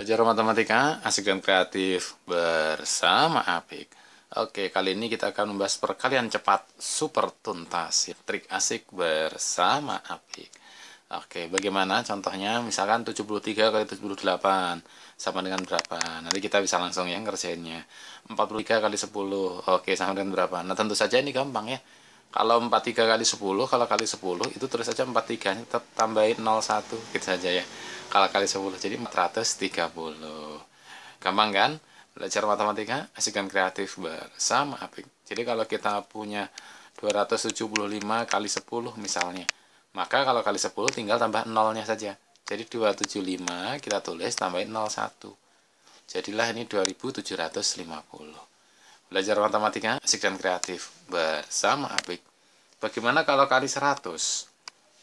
Belajar matematika, asik dan kreatif bersama Apik. Oke, kali ini kita akan membahas perkalian cepat super tuntas. Ya. Trik asik bersama Apik. Oke, bagaimana contohnya? Misalkan 73 kali 78 sama dengan berapa? Nanti kita bisa langsung ya ngerjainnya. 43 kali 10, oke sama dengan berapa? Nah tentu saja ini gampang ya kalau 43 kali 10 kalau kali 10 itu terus saja 43 nya tetap tambahin 01 gitu saja ya kalau kali 10 jadi 430 gampang kan belajar matematika asikan kreatif bersama Apik jadi kalau kita punya 275 kali 10 misalnya maka kalau kali 10 tinggal tambah 0 nya saja jadi 275 kita tulis tambahin 01 jadilah ini 2750 belajar matematika asik dan kreatif bersama Apik. Bagaimana kalau kali 100?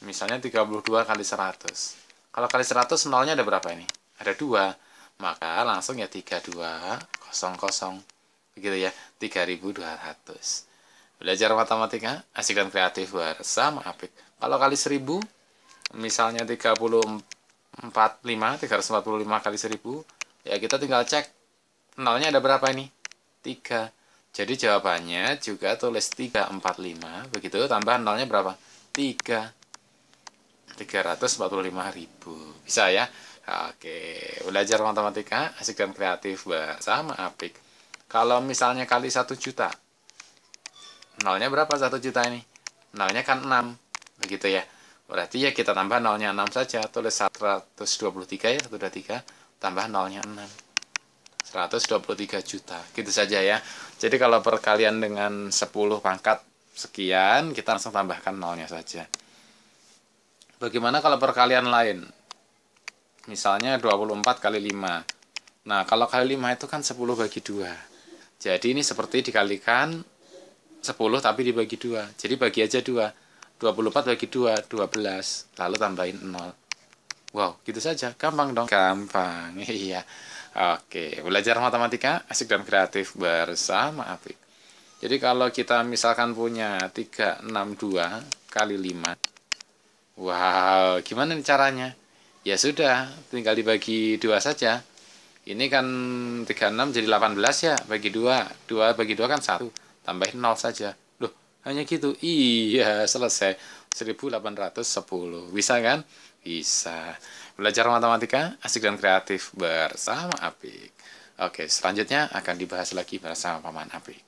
Misalnya 32 kali 100. Kalau kali 100 nolnya ada berapa ini? Ada 2. Maka langsung ya 3200. Begitu ya, 3200. Belajar matematika asik dan kreatif bersama Apik. Kalau kali 1000 misalnya 345 345 kali 1000 ya kita tinggal cek nolnya ada berapa ini? 3 jadi jawabannya juga tulis 345, begitu tambahan nolnya berapa? 3 345.000. Bisa ya? Oke, belajar matematika asik dan kreatif bersama Apik. Kalau misalnya kali 1 juta, nolnya berapa 1 juta ini? Nolnya kan 6, begitu ya. Berarti ya kita tambah nolnya 6 saja, tulis 123 ya, 123, tambah nolnya 6. 123 juta gitu saja ya jadi kalau perkalian dengan 10 pangkat sekian kita langsung tambahkan nolnya saja bagaimana kalau perkalian lain misalnya 24 kali 5 nah kalau kali 5 itu kan 10 bagi 2 jadi ini seperti dikalikan 10 tapi dibagi 2 jadi bagi aja 2 24 bagi 2 12 lalu tambahin 0 Wow, gitu saja. Gampang dong. Gampang, iya. Oke, belajar matematika asik dan kreatif bersama Apik. Jadi kalau kita misalkan punya 362 kali 5. Wow, gimana nih caranya? Ya sudah, tinggal dibagi 2 saja. Ini kan 36 jadi 18 ya, bagi 2. 2 bagi 2 kan 1, tambahin 0 saja. Hanya gitu. Iya, selesai. 1810. Bisa kan? Bisa. Belajar matematika asik dan kreatif bersama Apik. Oke, selanjutnya akan dibahas lagi bersama Paman Apik.